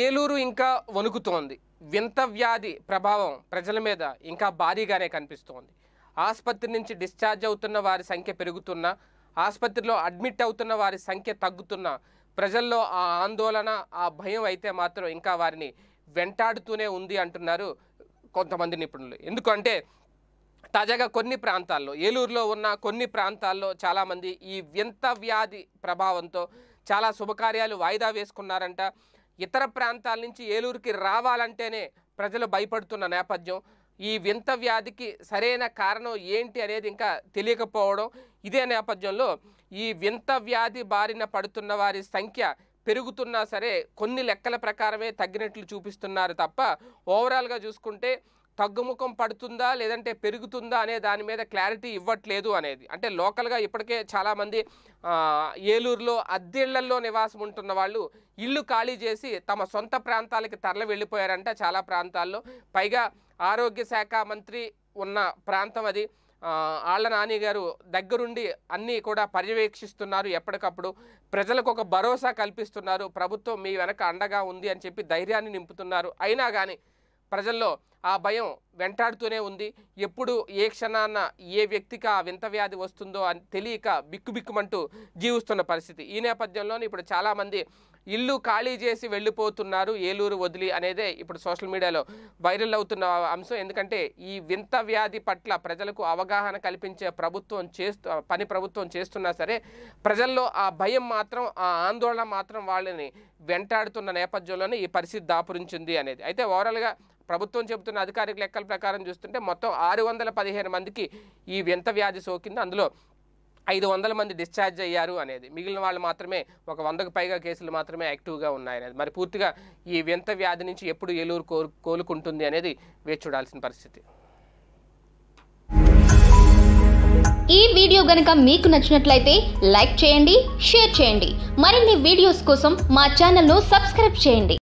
ఏలూరు ఇంకా వణుకుతోంది వింత వ్యాధి ప్రభావం ప్రజల మీద ఇంకా భారీగానే కనిపిస్తోంది ఆసుపత్రి నుంచి డిశ్చార్జ్ అవుతున్న వారి సంఖ్య పెరుగుతున్నా ఆసుపత్రిలో అడ్మిట్ అవుతున్న వారి సంఖ్య తగ్గుతున్నా ప్రజల్లో ఆ ఆందోళన ఆ భయం అయితే మాత్రం ఇంకా వారిని వెంటాడుతూనే ఉంది అంటున్నారు కొంతమంది నిపుణులు ఎందుకంటే తాజాగా కొన్ని ప్రాంతాల్లో ఏలూరులో ఉన్న కొన్ని ప్రాంతాల్లో చాలామంది ఈ వింత వ్యాధి ప్రభావంతో చాలా శుభకార్యాలు వాయిదా వేసుకున్నారంట ఇతర ప్రాంతాల నుంచి ఏలూరుకి రావాలంటేనే ప్రజలు భయపడుతున్న నేపథ్యం ఈ వింత వ్యాధికి సరైన కారణం ఏంటి అనేది ఇంకా తెలియకపోవడం ఇదే నేపథ్యంలో ఈ వింత వ్యాధి బారిన పడుతున్న వారి సంఖ్య పెరుగుతున్నా సరే కొన్ని లెక్కల ప్రకారమే తగ్గినట్లు చూపిస్తున్నారు తప్ప ఓవరాల్గా చూసుకుంటే తగ్గుముఖం పడుతుందా లేదంటే పెరుగుతుందా అనే దాని మీద క్లారిటీ ఇవ్వట్లేదు అనేది అంటే లోకల్గా ఇప్పటికే చాలామంది ఏలూరులో అద్దెళ్లల్లో నివాసం ఉంటున్న వాళ్ళు ఇల్లు ఖాళీ చేసి తమ సొంత ప్రాంతాలకి తరలి వెళ్ళిపోయారంట చాలా ప్రాంతాల్లో పైగా ఆరోగ్య శాఖ మంత్రి ఉన్న ప్రాంతం అది ఆళ్ల నాని గారు దగ్గరుండి అన్నీ కూడా పర్యవేక్షిస్తున్నారు ఎప్పటికప్పుడు ప్రజలకు ఒక భరోసా కల్పిస్తున్నారు ప్రభుత్వం మీ వెనక అండగా ఉంది అని చెప్పి ధైర్యాన్ని నింపుతున్నారు అయినా కానీ ప్రజల్లో ఆ భయం వెంటాడుతూనే ఉంది ఎప్పుడు ఏ క్షణాన ఏ వ్యక్తికి ఆ వింత వ్యాధి వస్తుందో అని తెలియక బిక్కుబిక్కుమంటూ జీవిస్తున్న పరిస్థితి ఈ నేపథ్యంలో ఇప్పుడు చాలామంది ఇల్లు ఖాళీ చేసి వెళ్ళిపోతున్నారు ఏలూరు వదిలి అనేదే ఇప్పుడు సోషల్ మీడియాలో వైరల్ అవుతున్న అంశం ఎందుకంటే ఈ వింత వ్యాధి పట్ల ప్రజలకు అవగాహన కల్పించే ప్రభుత్వం చేస్తూ పని ప్రభుత్వం చేస్తున్నా సరే ప్రజల్లో ఆ భయం మాత్రం ఆ ఆందోళన మాత్రం వాళ్ళని వెంటాడుతున్న నేపథ్యంలోనే ఈ పరిస్థితి దాపురించింది అనేది అయితే ఓవరాల్గా ప్రభుత్వం చెబుతున్న అధికారిక లెక్కల ప్రకారం చూస్తుంటే మొత్తం ఆరు వందల పదిహేను మందికి ఈ వింత వ్యాధి సోకింది అందులో ఐదు వందల మంది డిశ్చార్జ్ అయ్యారు అనేది మిగిలిన వాళ్ళు మాత్రమే ఒక వందకు పైగా కేసులు మాత్రమే యాక్టివ్గా ఉన్నాయనేది మరి పూర్తిగా ఈ వింత వ్యాధి నుంచి ఎప్పుడు ఏలూరు కోలుకుంటుంది అనేది వేచి చూడాల్సిన పరిస్థితి ఈ వీడియో గనక మీకు నచ్చినట్లయితే లైక్ చేయండి షేర్ చేయండి మరిన్ని వీడియోస్ కోసం మా ఛానల్ను సబ్స్క్రైబ్ చేయండి